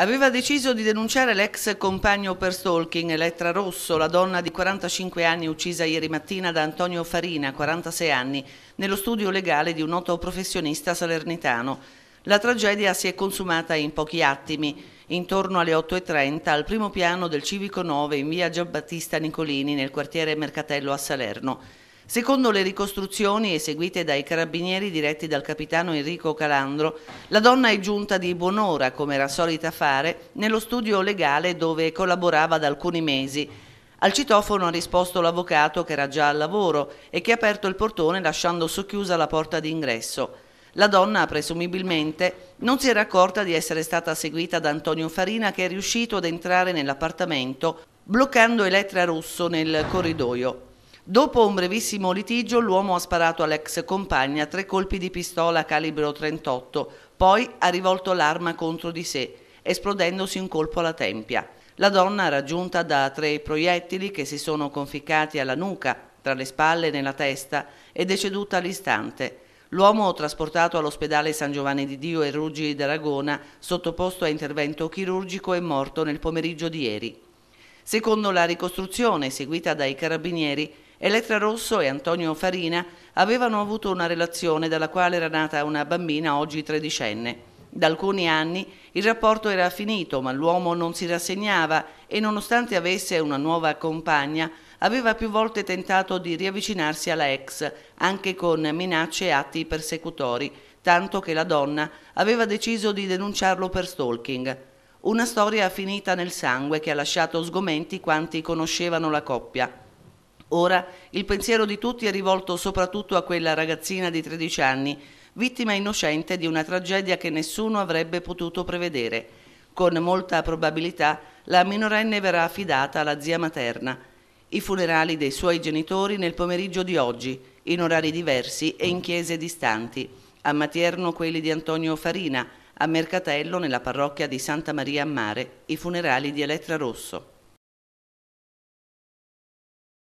aveva deciso di denunciare l'ex compagno per stalking Elettra Rosso, la donna di 45 anni uccisa ieri mattina da Antonio Farina, 46 anni, nello studio legale di un noto professionista salernitano. La tragedia si è consumata in pochi attimi. Intorno alle 8.30 al primo piano del Civico 9 in via Giambattista Nicolini nel quartiere Mercatello a Salerno. Secondo le ricostruzioni eseguite dai carabinieri diretti dal capitano Enrico Calandro, la donna è giunta di buon'ora, come era solita fare, nello studio legale dove collaborava da alcuni mesi. Al citofono ha risposto l'avvocato che era già al lavoro e che ha aperto il portone lasciando socchiusa la porta d'ingresso. La donna, presumibilmente, non si era accorta di essere stata seguita da Antonio Farina che è riuscito ad entrare nell'appartamento bloccando Elettra Russo nel corridoio. Dopo un brevissimo litigio l'uomo ha sparato all'ex compagna tre colpi di pistola calibro 38, poi ha rivolto l'arma contro di sé, esplodendosi un colpo alla tempia. La donna, raggiunta da tre proiettili che si sono conficcati alla nuca, tra le spalle e nella testa, è deceduta all'istante. L'uomo, trasportato all'ospedale San Giovanni di Dio e Ruggi d'Aragona, sottoposto a intervento chirurgico, è morto nel pomeriggio di ieri. Secondo la ricostruzione seguita dai carabinieri, Elettra Rosso e Antonio Farina avevano avuto una relazione dalla quale era nata una bambina oggi tredicenne. Da alcuni anni il rapporto era finito, ma l'uomo non si rassegnava e nonostante avesse una nuova compagna, aveva più volte tentato di riavvicinarsi alla ex, anche con minacce e atti persecutori, tanto che la donna aveva deciso di denunciarlo per stalking. Una storia finita nel sangue che ha lasciato sgomenti quanti conoscevano la coppia. Ora il pensiero di tutti è rivolto soprattutto a quella ragazzina di 13 anni, vittima innocente di una tragedia che nessuno avrebbe potuto prevedere. Con molta probabilità la minorenne verrà affidata alla zia materna. I funerali dei suoi genitori nel pomeriggio di oggi, in orari diversi e in chiese distanti. A Matierno quelli di Antonio Farina, a Mercatello nella parrocchia di Santa Maria a Mare, i funerali di Elettra Rosso.